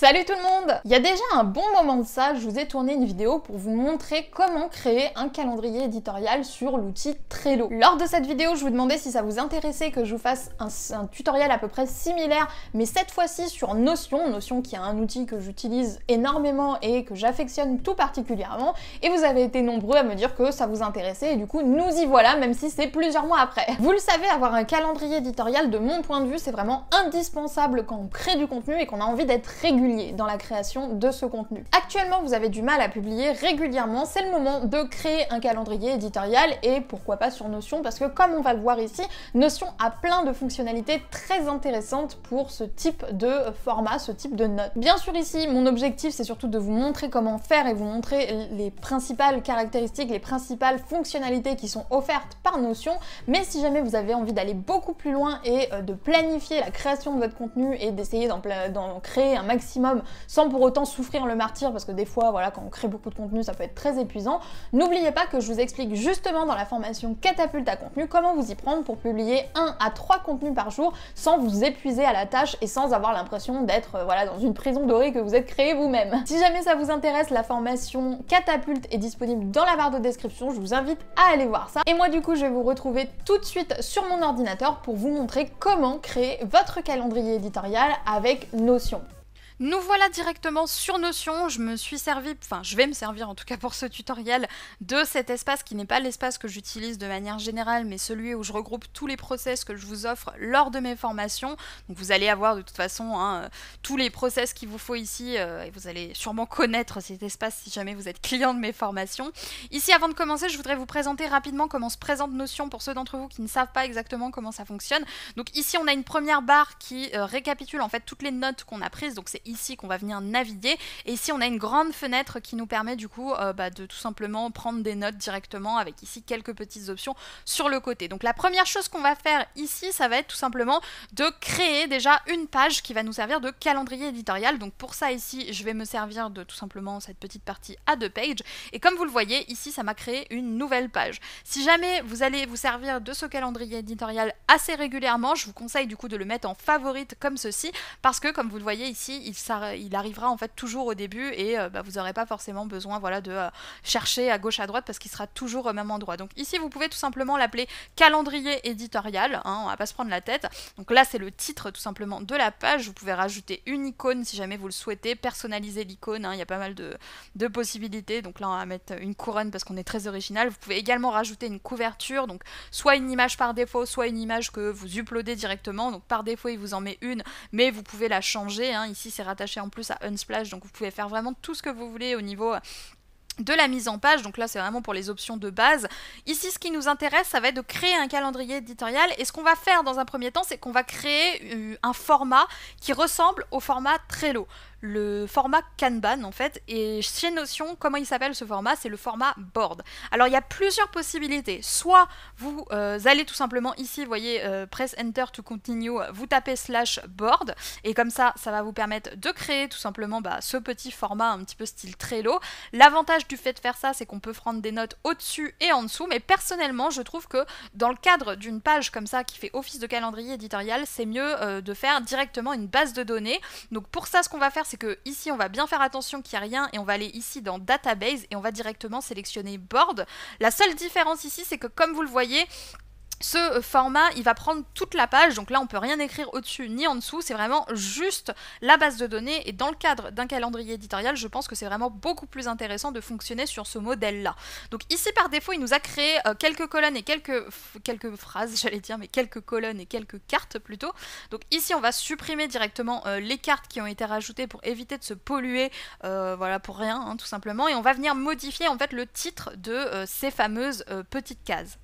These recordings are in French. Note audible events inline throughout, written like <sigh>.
Salut tout le monde Il y a déjà un bon moment de ça, je vous ai tourné une vidéo pour vous montrer comment créer un calendrier éditorial sur l'outil Trello. Lors de cette vidéo, je vous demandais si ça vous intéressait que je vous fasse un, tutoriel à peu près similaire, mais cette fois-ci sur Notion, Notion qui est un outil que j'utilise énormément et que j'affectionne tout particulièrement, et vous avez été nombreux à me dire que ça vous intéressait, et du coup nous y voilà, même si c'est plusieurs mois après. <laughs> Vous le savez, avoir un calendrier éditorial, de mon point de vue, c'est vraiment indispensable quand on crée du contenu et qu'on a envie d'être régulier dans la création de ce contenu. Actuellement, vous avez du mal à publier régulièrement, c'est le moment de créer un calendrier éditorial et pourquoi pas sur Notion parce que comme on va le voir ici, Notion a plein de fonctionnalités très intéressantes pour ce type de format, ce type de notes. Bien sûr ici, mon objectif c'est surtout de vous montrer comment faire et vous montrer les principales caractéristiques, les principales fonctionnalités qui sont offertes par Notion, mais si jamais vous avez envie d'aller beaucoup plus loin et euh, de planifier la création de votre contenu et d'essayer d'en créer un maximum sans pour autant souffrir le martyr parce que des fois, voilà, quand on crée beaucoup de contenu, ça peut être très épuisant. N'oubliez pas que je vous explique justement dans la formation Catapulte à contenu comment vous y prendre pour publier 1 à 3 contenus par jour sans vous épuiser à la tâche et sans avoir l'impression d'être euh, voilà, dans une prison dorée que vous êtes créé vous-même. Si jamais ça vous intéresse, la formation Catapulte est disponible dans la barre de description. Je vous invite à aller voir ça. Et moi, du coup, je vais vous retrouver tout de suite sur mon ordinateur pour vous montrer comment créer votre calendrier éditorial avec Notion. Nous voilà directement sur Notion. Je me suis servi, enfin je vais me servir en tout cas pour ce tutoriel, de cet espace qui n'est pas l'espace que j'utilise de manière générale, mais celui où je regroupe tous les process que je vous offre lors de mes formations. Donc vous allez avoir de toute façon hein, euh, tous les process qu'il vous faut ici, euh, et vous allez sûrement connaître cet espace si jamais vous êtes client de mes formations. Ici, avant de commencer, je voudrais vous présenter rapidement comment se présente Notion pour ceux d'entre vous qui ne savent pas exactement comment ça fonctionne. Donc ici, on a une première barre qui euh, récapitule en fait toutes les notes qu'on a prises. Donc c'est ici qu'on va venir naviguer. Et ici, on a une grande fenêtre qui nous permet du coup euh, bah, de tout simplement prendre des notes directement avec ici quelques petites options sur le côté. Donc la première chose qu'on va faire ici, ça va être tout simplement de créer déjà une page qui va nous servir de calendrier éditorial. Donc pour ça ici, je vais me servir de tout simplement cette petite partie à deux pages. Et comme vous le voyez, ici, ça m'a créé une nouvelle page. Si jamais vous allez vous servir de ce calendrier éditorial assez régulièrement, je vous conseille du coup de le mettre en favorite comme ceci, parce que comme vous le voyez ici, il il arrivera en fait toujours au début et euh, bah, vous n'aurez pas forcément besoin voilà, de euh, chercher à gauche à droite parce qu'il sera toujours au même endroit. Donc ici vous pouvez tout simplement l'appeler calendrier éditorial, hein, on va pas se prendre la tête. Donc là c'est le titre tout simplement de la page, vous pouvez rajouter une icône si jamais vous le souhaitez, personnaliser l'icône, hein. il y a pas mal de, possibilités. Donc là on va mettre une couronne parce qu'on est très original. Vous pouvez également rajouter une couverture, donc soit une image par défaut, soit une image que vous uploadez directement. Donc par défaut il vous en met une, mais vous pouvez la changer. Hein. Ici c'est c'est rattaché en plus à Unsplash, donc vous pouvez faire vraiment tout ce que vous voulez au niveau euh, de la mise en page, donc là c'est vraiment pour les options de base. Ici ce qui nous intéresse ça va être de créer un calendrier éditorial et ce qu'on va faire dans un premier temps c'est qu'on va créer euh, un format qui ressemble au format Trello le format Kanban en fait. Et chez Notion, comment il s'appelle ce format C'est le format board. Alors il y a plusieurs possibilités. Soit vous euh, allez tout simplement ici, vous voyez, euh, press enter to continue, vous tapez slash board, et comme ça, ça va vous permettre de créer tout simplement bah, ce petit format un petit peu style Trello. L'avantage du fait de faire ça, c'est qu'on peut prendre des notes au-dessus et en dessous, mais personnellement, je trouve que dans le cadre d'une page comme ça qui fait office de calendrier éditorial, c'est mieux euh, de faire directement une base de données. Donc pour ça, ce qu'on va faire, c'est que ici on va bien faire attention qu'il n'y a rien et on va aller ici dans database et on va directement sélectionner board. La seule différence ici c'est que comme vous le voyez ce euh, format, il va prendre toute la page, donc là on peut rien écrire au-dessus ni en dessous, c'est vraiment juste la base de données et dans le cadre d'un calendrier éditorial, je pense que c'est vraiment beaucoup plus intéressant de fonctionner sur ce modèle-là. Donc ici par défaut, il nous a créé euh, quelques colonnes et quelques, quelques phrases, <laughs> j'allais dire, mais quelques colonnes et quelques cartes plutôt. Donc ici on va supprimer directement euh, les cartes qui ont été rajoutées pour éviter de se polluer, voilà, pour rien hein, tout simplement, et on va venir modifier en fait le titre de ces fameuses petites cases.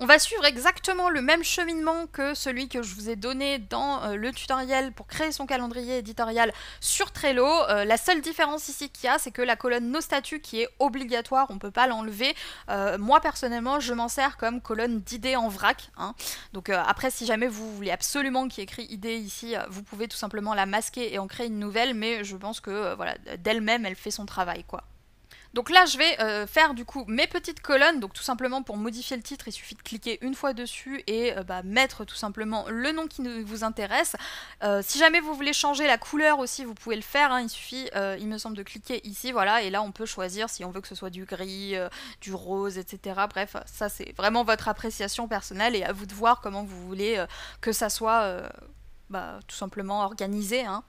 On va suivre exactement le même cheminement que celui que je vous ai donné dans euh, le tutoriel pour créer son calendrier éditorial sur Trello. Euh, la seule différence ici qu'il y a, c'est que la colonne nos statuts qui est obligatoire, on ne peut pas l'enlever. Euh, moi personnellement, je m'en sers comme colonne d'idées en vrac. Hein. Donc après, si jamais vous voulez absolument qu'il y ait écrit idée ici, vous pouvez tout simplement la masquer et en créer une nouvelle, mais je pense que voilà, d'elle-même, elle fait son travail quoi. Donc là, je vais euh, faire du coup mes petites colonnes. Donc tout simplement pour modifier le titre, il suffit de cliquer une fois dessus et euh, bah, mettre tout simplement le nom qui vous intéresse. Euh, si jamais vous voulez changer la couleur aussi, vous pouvez le faire. Hein. il suffit, il me semble, de cliquer ici, voilà, et là on peut choisir si on veut que ce soit du gris, du rose, etc. Bref, ça c'est vraiment votre appréciation personnelle et à vous de voir comment vous voulez que ça soit bah, tout simplement organisé. Hein.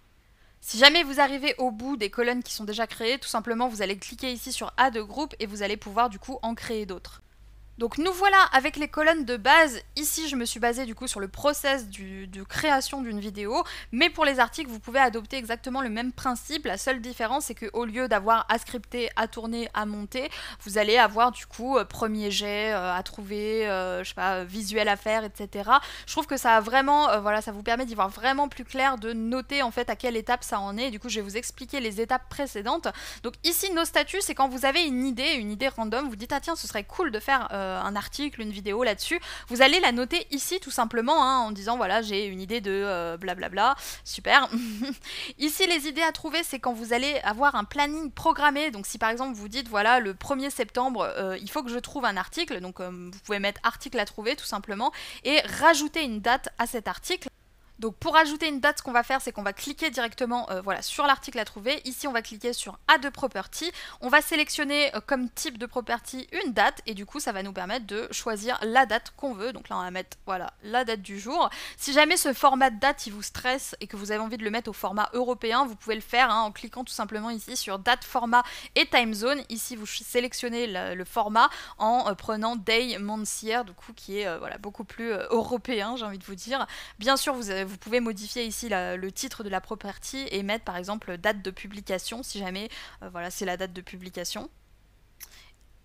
Si jamais vous arrivez au bout des colonnes qui sont déjà créées, tout simplement vous allez cliquer ici sur A de groupe et vous allez pouvoir du coup en créer d'autres. Donc nous voilà avec les colonnes de base. Ici, je me suis basée du coup sur le process de création d'une vidéo, mais pour les articles, vous pouvez adopter exactement le même principe. La seule différence, c'est qu'au lieu d'avoir à scripter, à tourner, à monter, vous allez avoir du coup euh, premier jet euh, à trouver, euh, je sais pas, visuel à faire, etc. Je trouve que ça a vraiment, voilà, ça vous permet d'y voir vraiment plus clair, de noter en fait à quelle étape ça en est. du coup, je vais vous expliquer les étapes précédentes. Donc ici, nos statuts, c'est quand vous avez une idée, une idée random, vous dites ah tiens, ce serait cool de faire euh, un article, une vidéo là-dessus, vous allez la noter ici tout simplement hein, en disant voilà j'ai une idée de euh, blablabla, super. <laughs> ici les idées à trouver c'est quand vous allez avoir un planning programmé, donc si par exemple vous dites voilà le 1er septembre euh, il faut que je trouve un article, donc vous pouvez mettre article à trouver tout simplement et rajouter une date à cet article. Donc pour ajouter une date, ce qu'on va faire, c'est qu'on va cliquer directement euh, voilà, sur l'article à trouver. Ici, on va cliquer sur Add Property. On va sélectionner euh, comme type de property une date et du coup, ça va nous permettre de choisir la date qu'on veut. Donc là, on va mettre voilà, la date du jour. Si jamais ce format de date, il vous stresse et que vous avez envie de le mettre au format européen, vous pouvez le faire hein, en cliquant tout simplement ici sur date, format et time zone. Ici, vous sélectionnez le, format en euh, prenant day, month, year, du coup, qui est voilà, beaucoup plus européen, j'ai envie de vous dire. Bien sûr, vous avez vous pouvez modifier ici le titre de la property et mettre par exemple date de publication si jamais euh, voilà c'est la date de publication.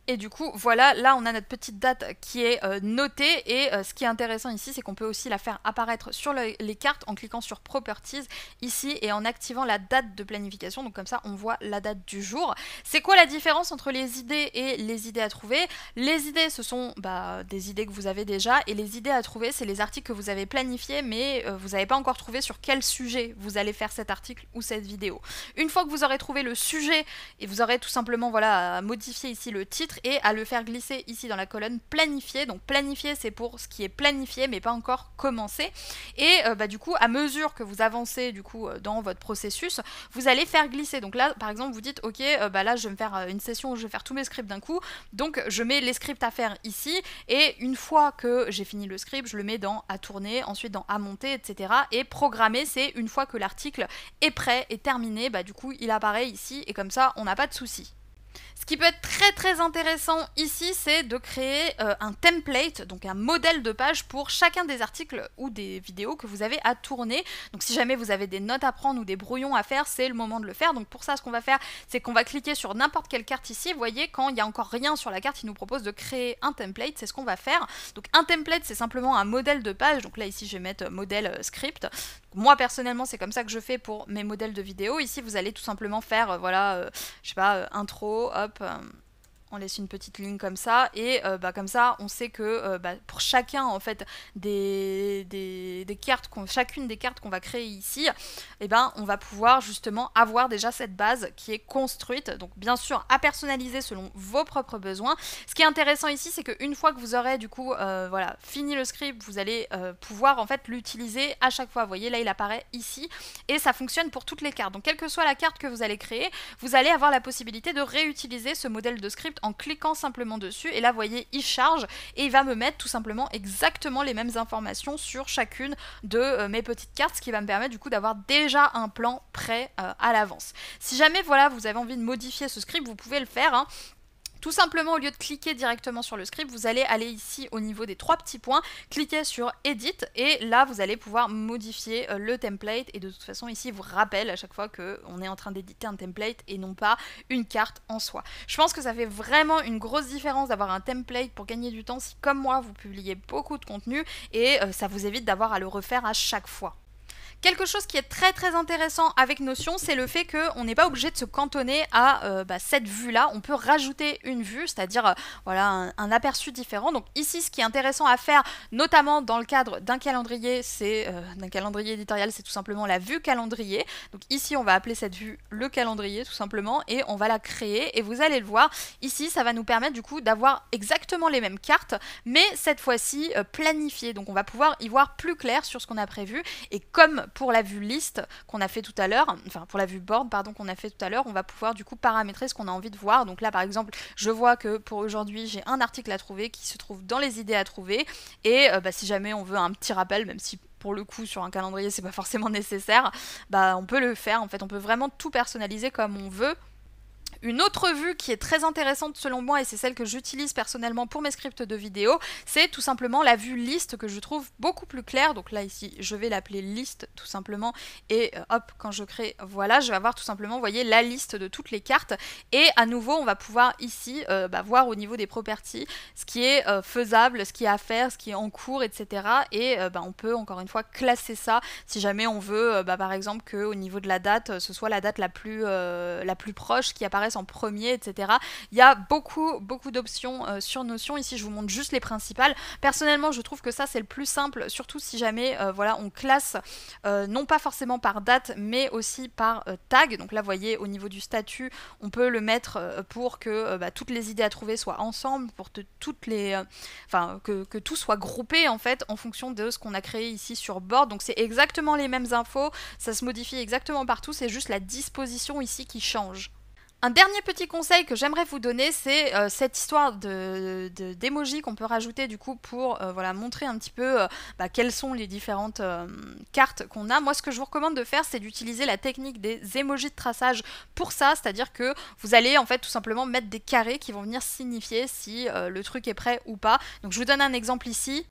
Et du coup, voilà, là on a notre petite date qui est euh, notée et euh, ce qui est intéressant ici, c'est qu'on peut aussi la faire apparaître sur les cartes en cliquant sur Properties ici et en activant la date de planification. Donc comme ça, on voit la date du jour. C'est quoi la différence entre les idées et les idées à trouver Les idées, ce sont bah, des idées que vous avez déjà et les idées à trouver, c'est les articles que vous avez planifiés mais euh, vous n'avez pas encore trouvé sur quel sujet vous allez faire cet article ou cette vidéo. Une fois que vous aurez trouvé le sujet et vous aurez tout simplement voilà ici le titre et à le faire glisser ici dans la colonne planifié. Donc planifié, c'est pour ce qui est planifié mais pas encore commencé. Et euh, bah, du coup, à mesure que vous avancez du coup euh, dans votre processus, vous allez faire glisser. Donc là, par exemple, vous dites ok, euh, bah là je vais me faire une session où je vais faire tous mes scripts d'un coup. Donc je mets les scripts à faire ici et une fois que j'ai fini le script, je le mets dans à tourner, ensuite dans à monter, etc. Et programmer, c'est une fois que l'article est prêt et terminé, bah du coup il apparaît ici et comme ça on n'a pas de souci. Ce qui peut être très très intéressant ici, c'est de créer euh, un template, donc un modèle de page pour chacun des articles ou des vidéos que vous avez à tourner. Donc si jamais vous avez des notes à prendre ou des brouillons à faire, c'est le moment de le faire. Donc pour ça, ce qu'on va faire, c'est qu'on va cliquer sur n'importe quelle carte ici. Vous voyez, quand il n'y a encore rien sur la carte, il nous propose de créer un template, c'est ce qu'on va faire. Donc un template, c'est simplement un modèle de page. Donc là, ici, je vais mettre modèle euh, script. Moi, personnellement, c'est comme ça que je fais pour mes modèles de vidéos. Ici, vous allez tout simplement faire, euh, voilà, je sais pas, intro, hop on laisse une petite ligne comme ça et euh, bah, comme ça on sait que euh, bah, pour chacun en fait des, des, cartes qu'on chacune des cartes qu'on va créer ici eh ben on va pouvoir justement avoir déjà cette base qui est construite donc bien sûr à personnaliser selon vos propres besoins ce qui est intéressant ici c'est qu'une fois que vous aurez du coup euh, voilà fini le script vous allez pouvoir en fait l'utiliser à chaque fois vous voyez là il apparaît ici et ça fonctionne pour toutes les cartes donc quelle que soit la carte que vous allez créer vous allez avoir la possibilité de réutiliser ce modèle de script en cliquant simplement dessus et là vous voyez il charge et il va me mettre tout simplement exactement les mêmes informations sur chacune de euh, mes petites cartes ce qui va me permettre du coup d'avoir déjà un plan prêt euh, à l'avance. Si jamais voilà vous avez envie de modifier ce script vous pouvez le faire hein. Tout simplement, au lieu de cliquer directement sur le script, vous allez aller ici au niveau des trois petits points, cliquer sur Edit et là vous allez pouvoir modifier euh, le template et de toute façon ici vous rappelle à chaque fois qu'on est en train d'éditer un template et non pas une carte en soi. Je pense que ça fait vraiment une grosse différence d'avoir un template pour gagner du temps si comme moi vous publiez beaucoup de contenu et euh, ça vous évite d'avoir à le refaire à chaque fois. Quelque chose qui est très très intéressant avec Notion, c'est le fait qu'on n'est pas obligé de se cantonner à euh, bah, cette vue-là. On peut rajouter une vue, c'est-à-dire euh, voilà un, aperçu différent. Donc ici, ce qui est intéressant à faire, notamment dans le cadre d'un calendrier, c'est euh, d'un calendrier éditorial, c'est tout simplement la vue calendrier. Donc ici, on va appeler cette vue le calendrier tout simplement, et on va la créer. Et vous allez le voir, ici, ça va nous permettre du coup d'avoir exactement les mêmes cartes, mais cette fois-ci planifiées. Donc on va pouvoir y voir plus clair sur ce qu'on a prévu. Et comme pour la vue liste qu'on a fait tout à l'heure, enfin pour la vue board pardon qu'on a fait tout à l'heure, on va pouvoir du coup paramétrer ce qu'on a envie de voir. Donc là par exemple, je vois que pour aujourd'hui j'ai un article à trouver qui se trouve dans les idées à trouver et euh, bah, si jamais on veut un petit rappel, même si pour le coup sur un calendrier c'est pas forcément nécessaire, bah on peut le faire en fait, on peut vraiment tout personnaliser comme on veut une autre vue qui est très intéressante selon moi et c'est celle que j'utilise personnellement pour mes scripts de vidéo, c'est tout simplement la vue liste que je trouve beaucoup plus claire. Donc là ici, je vais l'appeler liste tout simplement et euh, hop, quand je crée, voilà, je vais avoir tout simplement, vous voyez, la liste de toutes les cartes et à nouveau, on va pouvoir ici euh, bah, voir au niveau des properties ce qui est euh, faisable, ce qui est à faire, ce qui est en cours, etc. Et bah, on peut encore une fois classer ça si jamais on veut, bah, par exemple, que au niveau de la date, ce soit la date la plus, la plus proche qui apparaisse en premier, etc. Il y a beaucoup, beaucoup d'options euh, sur Notion. Ici, je vous montre juste les principales. Personnellement, je trouve que ça, c'est le plus simple, surtout si jamais, euh, voilà, on classe, euh, non pas forcément par date, mais aussi par tag. Donc là, vous voyez, au niveau du statut, on peut le mettre pour que bah, toutes les idées à trouver soient ensemble, pour que toutes les... Enfin, que tout soit groupé, en fait, en fonction de ce qu'on a créé ici sur board. Donc c'est exactement les mêmes infos, ça se modifie exactement partout, c'est juste la disposition ici qui change. Un dernier petit conseil que j'aimerais vous donner, c'est euh, cette histoire de, qu'on peut rajouter du coup pour euh, voilà, montrer un petit peu euh, bah, quelles sont les différentes cartes qu'on a. Moi, ce que je vous recommande de faire, c'est d'utiliser la technique des émojis de traçage pour ça, c'est-à-dire que vous allez en fait tout simplement mettre des carrés qui vont venir signifier si le truc est prêt ou pas. Donc, je vous donne un exemple ici.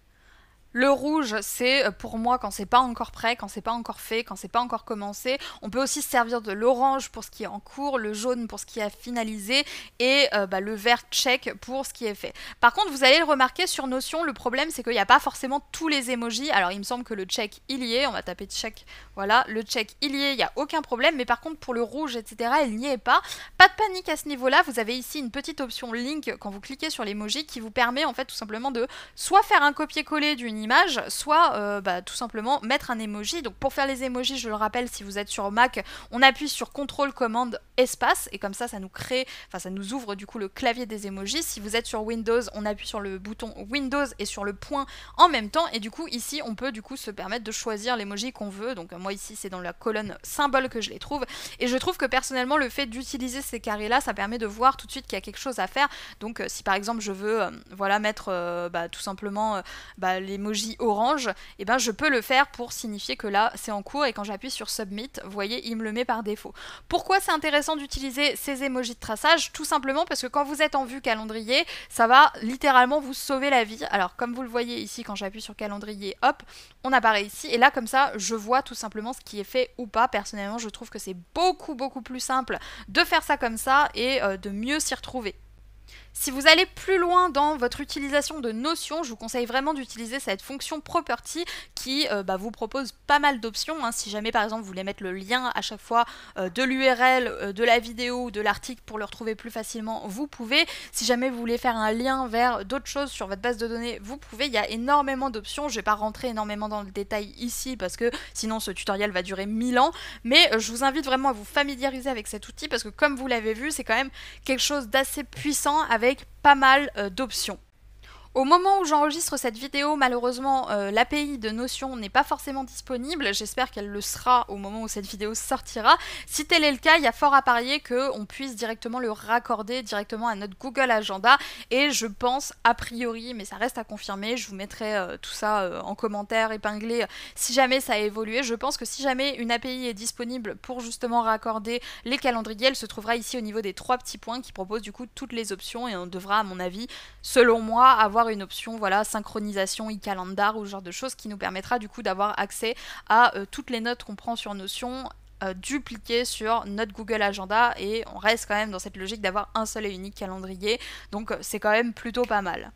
Le rouge, c'est euh, pour moi quand c'est pas encore prêt, quand c'est pas encore fait, quand c'est pas encore commencé. On peut aussi servir de l'orange pour ce qui est en cours, le jaune pour ce qui est finalisé et euh, bah, le vert check pour ce qui est fait. Par contre, vous allez le remarquer sur Notion, le problème c'est qu'il n'y a pas forcément tous les emojis. Alors il me semble que le check il y est, on va taper check, voilà, le check il y est, il n'y a aucun problème. Mais par contre pour le rouge, etc., il n'y est pas. Pas de panique à ce niveau-là, vous avez ici une petite option link quand vous cliquez sur l'emoji qui vous permet en fait tout simplement de soit faire un copier-coller d'une image, soit euh, bah, tout simplement mettre un emoji. Donc pour faire les emojis, je le rappelle, si vous êtes sur Mac, on appuie sur CTRL commande espace et comme ça ça nous crée, enfin ça nous ouvre du coup le clavier des emojis. Si vous êtes sur Windows, on appuie sur le bouton Windows et sur le point en même temps et du coup ici on peut du coup se permettre de choisir l'emoji qu'on veut. Donc moi ici c'est dans la colonne symbole que je les trouve et je trouve que personnellement le fait d'utiliser ces carrés là ça permet de voir tout de suite qu'il y a quelque chose à faire. Donc euh, si par exemple je veux euh, voilà mettre bah, tout simplement bah, l'emoji orange, et eh ben je peux le faire pour signifier que là c'est en cours et quand j'appuie sur submit, vous voyez, il me le met par défaut. Pourquoi c'est intéressant d'utiliser ces émojis de traçage Tout simplement parce que quand vous êtes en vue calendrier, ça va littéralement vous sauver la vie. Alors comme vous le voyez ici quand j'appuie sur calendrier, hop, on apparaît ici et là comme ça, je vois tout simplement ce qui est fait ou pas. Personnellement, je trouve que c'est beaucoup beaucoup plus simple de faire ça comme ça et euh, de mieux s'y retrouver. Si vous allez plus loin dans votre utilisation de notions, je vous conseille vraiment d'utiliser cette fonction property qui euh, bah, vous propose pas mal d'options. Hein. Si jamais par exemple vous voulez mettre le lien à chaque fois euh, de l'URL, euh, de la vidéo ou de l'article pour le retrouver plus facilement, vous pouvez. Si jamais vous voulez faire un lien vers d'autres choses sur votre base de données, vous pouvez. Il y a énormément d'options. Je ne vais pas rentrer énormément dans le détail ici parce que sinon ce tutoriel va durer 1000 ans. Mais je vous invite vraiment à vous familiariser avec cet outil parce que comme vous l'avez vu, c'est quand même quelque chose d'assez puissant avec pas mal euh, d'options. Au moment où j'enregistre cette vidéo, malheureusement, euh, l'API de Notion n'est pas forcément disponible. J'espère qu'elle le sera au moment où cette vidéo sortira. Si tel est le cas, il y a fort à parier qu'on puisse directement le raccorder directement à notre Google Agenda. Et je pense, a priori, mais ça reste à confirmer, je vous mettrai euh, tout ça euh, en commentaire épinglé si jamais ça a évolué. Je pense que si jamais une API est disponible pour justement raccorder les calendriers, elle se trouvera ici au niveau des trois petits points qui proposent du coup toutes les options et on devra, à mon avis, selon moi, avoir une option, voilà, synchronisation e-calendar ou ce genre de choses qui nous permettra du coup d'avoir accès à euh, toutes les notes qu'on prend sur Notion euh, dupliquées sur notre Google Agenda et on reste quand même dans cette logique d'avoir un seul et unique calendrier, donc euh, c'est quand même plutôt pas mal.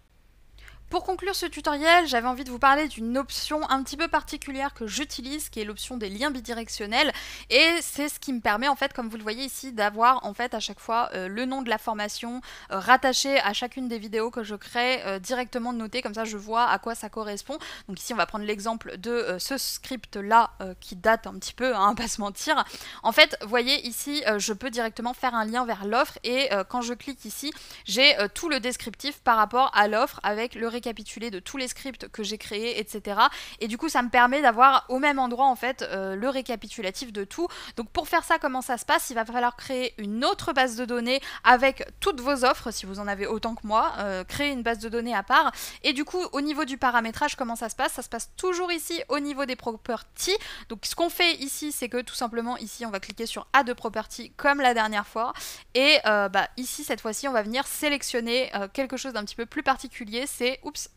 Pour conclure ce tutoriel, j'avais envie de vous parler d'une option un petit peu particulière que j'utilise, qui est l'option des liens bidirectionnels, et c'est ce qui me permet en fait, comme vous le voyez ici, d'avoir en fait à chaque fois euh, le nom de la formation euh, rattaché à chacune des vidéos que je crée euh, directement noté, comme ça je vois à quoi ça correspond. Donc ici on va prendre l'exemple de ce script là qui date un petit peu, hein, <laughs> pas se mentir. En fait, vous voyez ici, je peux directement faire un lien vers l'offre, et quand je clique ici, j'ai tout le descriptif par rapport à l'offre avec le récapitulé de tous les scripts que j'ai créés, etc. Et du coup, ça me permet d'avoir au même endroit en fait euh, le récapitulatif de tout. Donc pour faire ça, comment ça se passe Il va falloir créer une autre base de données avec toutes vos offres, si vous en avez autant que moi, euh, créer une base de données à part. Et du coup, au niveau du paramétrage, comment ça se passe Ça se passe toujours ici au niveau des properties. Donc ce qu'on fait ici, c'est que tout simplement ici, on va cliquer sur Add Property comme la dernière fois. Et euh, bah, ici, cette fois-ci, on va venir sélectionner quelque chose d'un petit peu plus particulier, c'est oups, <laughs>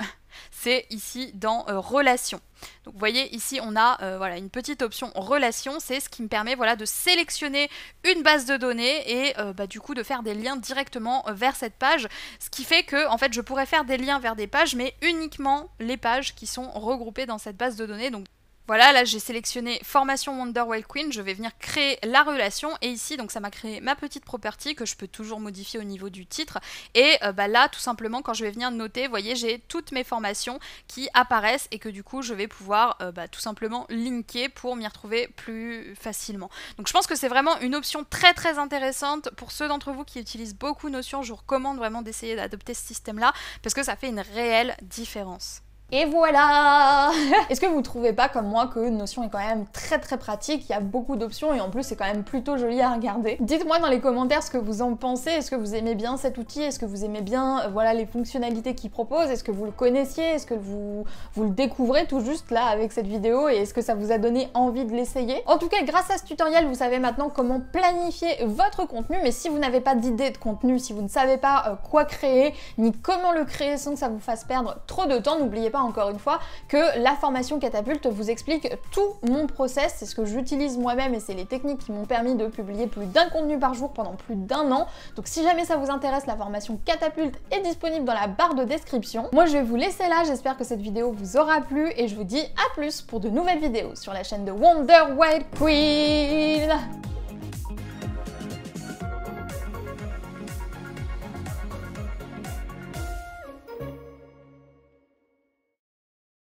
c'est ici dans euh, Relations. Donc vous voyez ici on a euh, voilà, une petite option Relations, c'est ce qui me permet voilà, de sélectionner une base de données et euh, bah, du coup de faire des liens directement vers cette page, ce qui fait que en fait je pourrais faire des liens vers des pages mais uniquement les pages qui sont regroupées dans cette base de données. Donc voilà, là j'ai sélectionné formation Wonder Queen, je vais venir créer la relation et ici donc ça m'a créé ma petite property que je peux toujours modifier au niveau du titre et euh, bah, là tout simplement quand je vais venir noter, vous voyez j'ai toutes mes formations qui apparaissent et que du coup je vais pouvoir euh, bah, tout simplement linker pour m'y retrouver plus facilement. Donc je pense que c'est vraiment une option très très intéressante pour ceux d'entre vous qui utilisent beaucoup Notion, je vous recommande vraiment d'essayer d'adopter ce système là parce que ça fait une réelle différence. Et voilà <laughs> Est-ce que vous trouvez pas comme moi que Notion est quand même très très pratique, il y a beaucoup d'options et en plus c'est quand même plutôt joli à regarder Dites-moi dans les commentaires ce que vous en pensez, est-ce que vous aimez bien cet outil, est-ce que vous aimez bien euh, voilà les fonctionnalités qu'il propose, est-ce que vous le connaissiez, est-ce que vous, vous le découvrez tout juste là avec cette vidéo et est-ce que ça vous a donné envie de l'essayer En tout cas grâce à ce tutoriel vous savez maintenant comment planifier votre contenu mais si vous n'avez pas d'idée de contenu, si vous ne savez pas euh, quoi créer ni comment le créer sans que ça vous fasse perdre trop de temps, n'oubliez pas encore une fois que la formation Catapulte vous explique tout mon process, c'est ce que j'utilise moi-même et c'est les techniques qui m'ont permis de publier plus d'un contenu par jour pendant plus d'un an. Donc si jamais ça vous intéresse, la formation Catapulte est disponible dans la barre de description. Moi je vais vous laisser là, j'espère que cette vidéo vous aura plu et je vous dis à plus pour de nouvelles vidéos sur la chaîne de Wonder White Queen